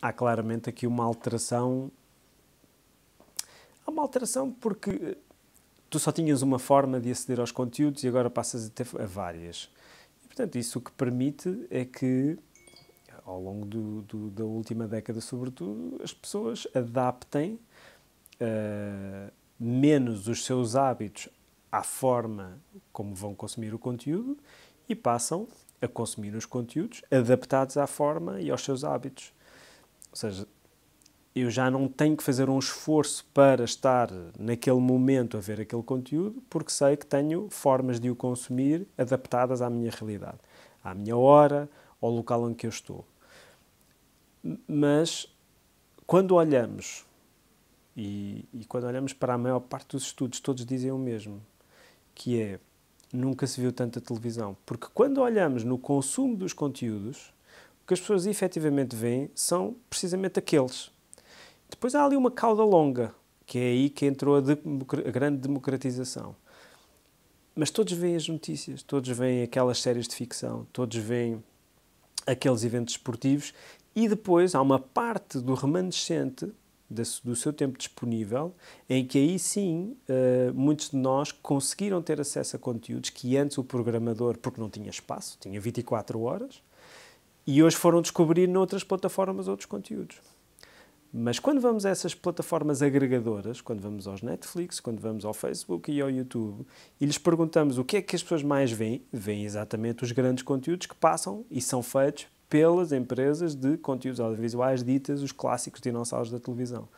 há claramente aqui uma alteração. Há uma alteração porque eh, tu só tinhas uma forma de aceder aos conteúdos e agora passas a ter a várias. E, portanto, isso o que permite é que, ao longo do, do, da última década, sobretudo, as pessoas adaptem uh, menos os seus hábitos à forma como vão consumir o conteúdo e passam a consumir os conteúdos adaptados à forma e aos seus hábitos. Ou seja, eu já não tenho que fazer um esforço para estar naquele momento a ver aquele conteúdo, porque sei que tenho formas de o consumir adaptadas à minha realidade, à minha hora, ao local em que eu estou. Mas quando olhamos, e, e quando olhamos para a maior parte dos estudos, todos dizem o mesmo, que é nunca se viu tanta televisão. Porque quando olhamos no consumo dos conteúdos, que as pessoas efetivamente veem são precisamente aqueles. Depois há ali uma cauda longa, que é aí que entrou a, a grande democratização. Mas todos veem as notícias, todos veem aquelas séries de ficção, todos veem aqueles eventos esportivos e depois há uma parte do remanescente do seu tempo disponível, em que aí sim eh, muitos de nós conseguiram ter acesso a conteúdos que antes o programador, porque não tinha espaço, tinha 24 horas, e hoje foram descobrir noutras plataformas outros conteúdos. Mas quando vamos a essas plataformas agregadoras, quando vamos aos Netflix, quando vamos ao Facebook e ao YouTube, e lhes perguntamos o que é que as pessoas mais veem, veem exatamente os grandes conteúdos que passam e são feitos pelas empresas de conteúdos audiovisuais ditas os clássicos dinossauros da televisão.